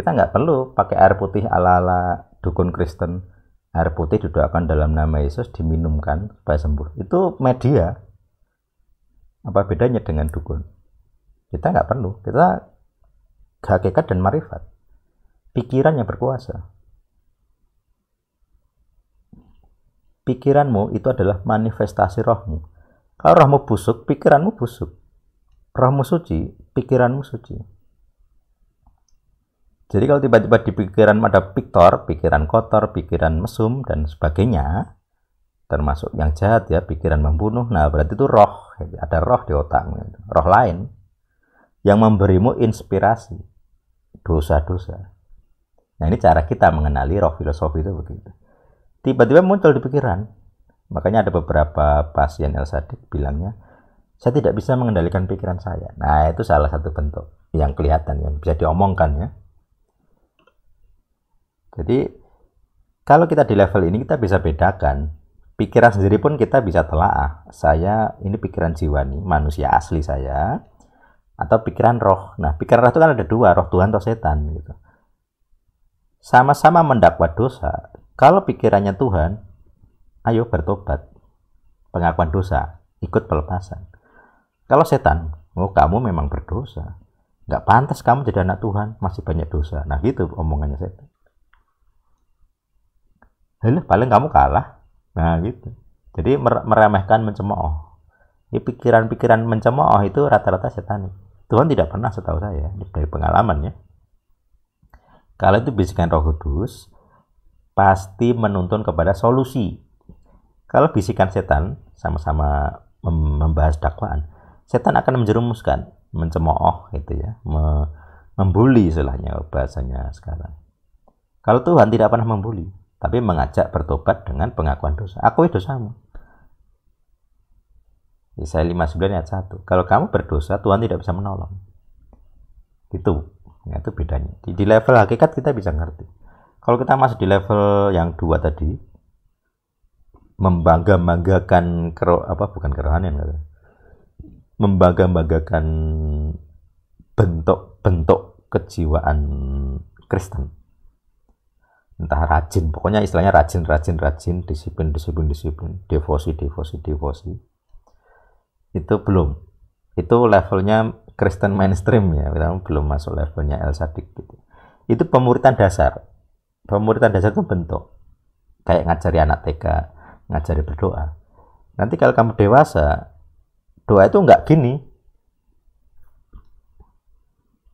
Kita nggak perlu pakai air putih ala-ala dukun Kristen. Air putih didoakan dalam nama Yesus diminumkan supaya sembuh. Itu media. Apa bedanya dengan dukun? Kita nggak perlu. Kita hakikat dan marifat. Pikiran yang berkuasa. Pikiranmu itu adalah manifestasi rohmu. Kalau rohmu busuk, pikiranmu busuk. Rohmu suci, pikiranmu suci jadi kalau tiba-tiba di pikiran ada piktor, pikiran kotor, pikiran mesum dan sebagainya, termasuk yang jahat ya, pikiran membunuh. Nah, berarti itu roh, ada roh di otakmu, roh lain yang memberimu inspirasi dosa-dosa. Nah, ini cara kita mengenali roh filosofi itu begitu. Tiba-tiba muncul di pikiran. Makanya ada beberapa pasien El Sadik bilangnya, saya tidak bisa mengendalikan pikiran saya. Nah, itu salah satu bentuk yang kelihatan, yang bisa diomongkan ya jadi kalau kita di level ini kita bisa bedakan pikiran sendiri pun kita bisa telaah. Saya ini pikiran jiwa nih, manusia asli saya atau pikiran roh. Nah, pikiran roh itu kan ada dua, roh Tuhan atau setan gitu. Sama-sama mendakwa dosa. Kalau pikirannya Tuhan, ayo bertobat. Pengakuan dosa, ikut pelepasan. Kalau setan, oh kamu memang berdosa. Nggak pantas kamu jadi anak Tuhan, masih banyak dosa. Nah gitu omongannya setan. Halo, paling kamu kalah. Nah, gitu. Jadi meremehkan mencemooh. Ini pikiran-pikiran mencemooh itu rata-rata setan. Tuhan tidak pernah setahu saya dari pengalamannya. ya. Kalau itu bisikan Roh Kudus, pasti menuntun kepada solusi. Kalau bisikan setan sama-sama membahas dakwaan, setan akan menjerumuskan, mencemooh gitu ya, membuli istilahnya bahasanya sekarang. Kalau Tuhan tidak pernah membuli, tapi mengajak bertobat dengan pengakuan dosa. Aku itu sama. Yesaya 59 ayat 1. Kalau kamu berdosa, Tuhan tidak bisa menolong. Itu, nah, itu bedanya. Di, di level hakikat kita bisa ngerti. Kalau kita masuk di level yang dua tadi, membangga-banggakan kero, apa bukan kerohanian kata. Membangga-banggakan bentuk-bentuk kejiwaan Kristen entah rajin pokoknya istilahnya rajin rajin rajin disiplin disiplin disiplin devosi devosi devosi itu belum itu levelnya Kristen mainstream ya belum masuk levelnya El Sadik gitu itu pemuritan dasar pemuritan dasar itu bentuk kayak ngajari anak TK ngajari berdoa nanti kalau kamu dewasa doa itu nggak gini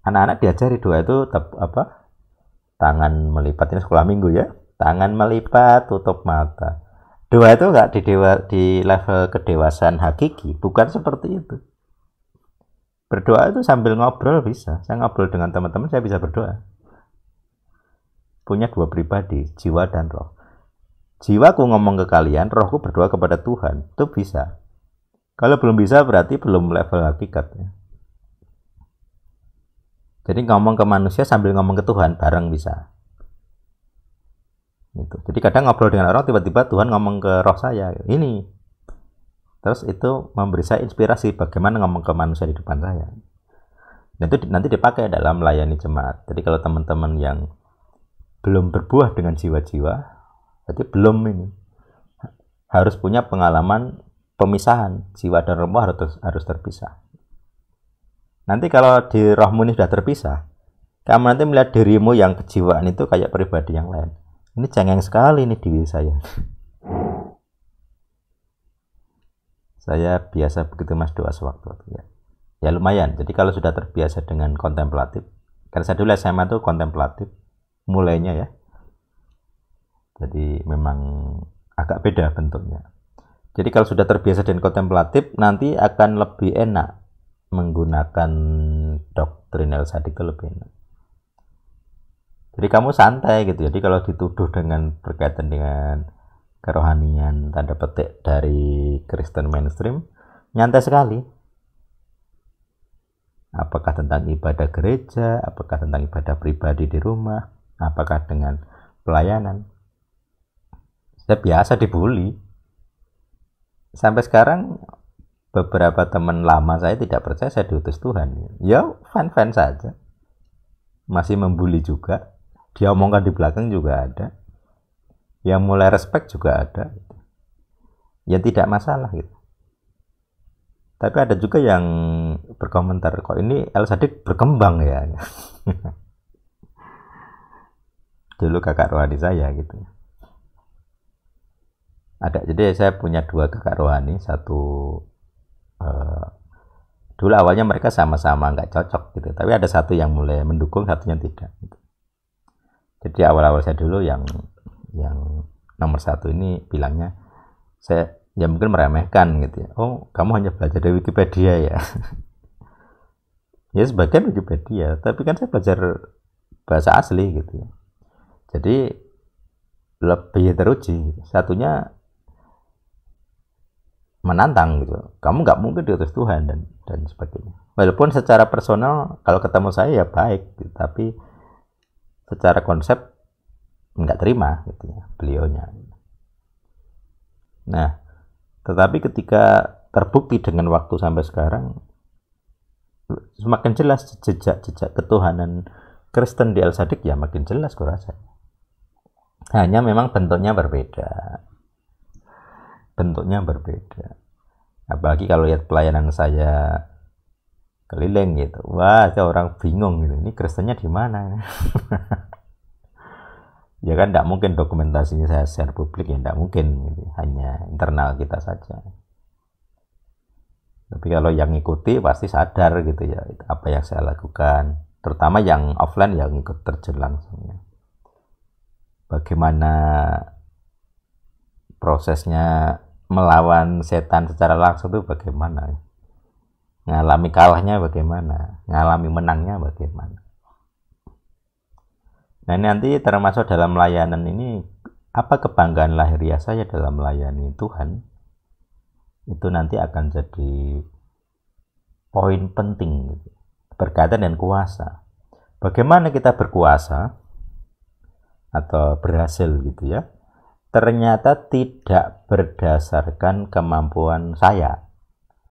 anak-anak diajari doa itu apa tangan melipat ini sekolah minggu ya tangan melipat tutup mata doa itu enggak di dewa di level kedewasaan hakiki bukan seperti itu berdoa itu sambil ngobrol bisa saya ngobrol dengan teman-teman saya bisa berdoa punya dua pribadi jiwa dan roh jiwaku ngomong ke kalian rohku berdoa kepada Tuhan itu bisa kalau belum bisa berarti belum level hakikatnya jadi ngomong ke manusia sambil ngomong ke Tuhan bareng bisa. Gitu. Jadi kadang ngobrol dengan orang tiba-tiba Tuhan ngomong ke roh saya ini. Terus itu memberi saya inspirasi bagaimana ngomong ke manusia di depan saya. Dan itu nanti dipakai dalam melayani jemaat. Jadi kalau teman-teman yang belum berbuah dengan jiwa-jiwa, berarti belum ini harus punya pengalaman pemisahan jiwa dan roh harus harus terpisah. Nanti kalau di rohmu ini sudah terpisah, kamu nanti melihat dirimu yang kejiwaan itu kayak pribadi yang lain. Ini cengeng sekali ini diri saya. saya biasa begitu mas doa sewaktu-waktu ya. ya lumayan jadi kalau sudah terbiasa dengan kontemplatif karena saya dulu SMA itu kontemplatif mulainya ya jadi memang agak beda bentuknya jadi kalau sudah terbiasa dengan kontemplatif nanti akan lebih enak menggunakan doktrinal El itu lebih enak. Jadi kamu santai gitu. Jadi kalau dituduh dengan berkaitan dengan kerohanian tanda petik dari Kristen mainstream, nyantai sekali. Apakah tentang ibadah gereja, apakah tentang ibadah pribadi di rumah, apakah dengan pelayanan. Sudah biasa dibully. Sampai sekarang beberapa teman lama saya tidak percaya saya diutus Tuhan. Ya fan-fan saja. Masih membuli juga. Dia omongkan di belakang juga ada. Yang mulai respect juga ada. Ya tidak masalah gitu. Tapi ada juga yang berkomentar, kok ini El Sadik berkembang ya. Dulu kakak rohani saya gitu. Ada, jadi saya punya dua kakak rohani, satu Eh, dulu awalnya mereka sama-sama nggak cocok gitu tapi ada satu yang mulai mendukung satunya tidak gitu. jadi awal-awal saya dulu yang yang nomor satu ini bilangnya saya ya mungkin meremehkan gitu ya oh kamu hanya belajar dari Wikipedia ya ya sebagian Wikipedia tapi kan saya belajar bahasa asli gitu ya jadi lebih teruji gitu. satunya menantang gitu. Kamu nggak mungkin diutus Tuhan dan dan sebagainya. Walaupun secara personal kalau ketemu saya ya baik, gitu. tapi secara konsep nggak terima gitu ya beliaunya. Nah, tetapi ketika terbukti dengan waktu sampai sekarang semakin jelas jejak-jejak ketuhanan Kristen di El Sadik ya makin jelas kurasa. Hanya memang bentuknya berbeda bentuknya berbeda apalagi kalau lihat pelayanan saya keliling gitu wah ada orang bingung gitu ini Kristennya di mana ya kan tidak mungkin dokumentasinya saya share publik ya tidak mungkin gitu. hanya internal kita saja tapi kalau yang ngikuti pasti sadar gitu ya apa yang saya lakukan terutama yang offline yang ikut terjun langsungnya bagaimana prosesnya melawan setan secara langsung itu bagaimana ngalami kalahnya bagaimana ngalami menangnya bagaimana nah ini nanti termasuk dalam layanan ini apa kebanggaan lahiriah saya dalam melayani Tuhan itu nanti akan jadi poin penting gitu. berkaitan dengan kuasa bagaimana kita berkuasa atau berhasil gitu ya ternyata tidak berdasarkan kemampuan saya